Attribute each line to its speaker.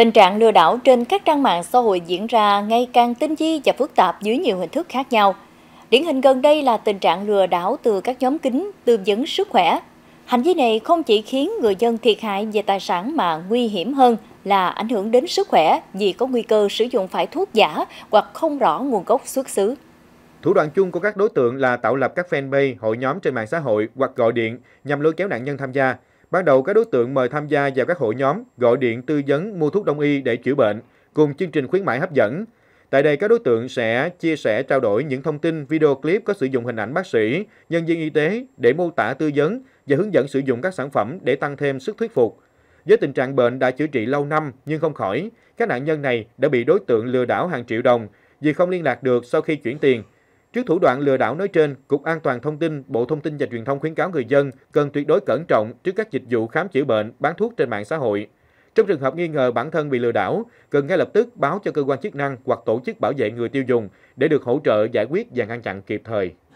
Speaker 1: Tình trạng lừa đảo trên các trang mạng xã hội diễn ra ngày càng tinh vi và phức tạp dưới nhiều hình thức khác nhau. Điển hình gần đây là tình trạng lừa đảo từ các nhóm kính tư vấn sức khỏe. Hành vi này không chỉ khiến người dân thiệt hại về tài sản mà nguy hiểm hơn là ảnh hưởng đến sức khỏe vì có nguy cơ sử dụng phải thuốc giả hoặc không rõ nguồn gốc xuất xứ.
Speaker 2: Thủ đoạn chung của các đối tượng là tạo lập các fanpage, hội nhóm trên mạng xã hội hoặc gọi điện nhằm lôi kéo nạn nhân tham gia, Ban đầu các đối tượng mời tham gia vào các hội nhóm, gọi điện tư vấn mua thuốc đông y để chữa bệnh, cùng chương trình khuyến mại hấp dẫn. Tại đây các đối tượng sẽ chia sẻ trao đổi những thông tin video clip có sử dụng hình ảnh bác sĩ, nhân viên y tế để mô tả tư vấn và hướng dẫn sử dụng các sản phẩm để tăng thêm sức thuyết phục. Với tình trạng bệnh đã chữa trị lâu năm nhưng không khỏi, các nạn nhân này đã bị đối tượng lừa đảo hàng triệu đồng vì không liên lạc được sau khi chuyển tiền. Trước thủ đoạn lừa đảo nói trên, Cục An toàn Thông tin, Bộ Thông tin và Truyền thông khuyến cáo người dân cần tuyệt đối cẩn trọng trước các dịch vụ khám chữa bệnh, bán thuốc trên mạng xã hội. Trong trường hợp nghi ngờ bản thân bị lừa đảo, cần ngay lập tức báo cho cơ quan chức năng hoặc tổ chức bảo vệ người tiêu dùng để được hỗ trợ giải quyết và ngăn chặn kịp thời.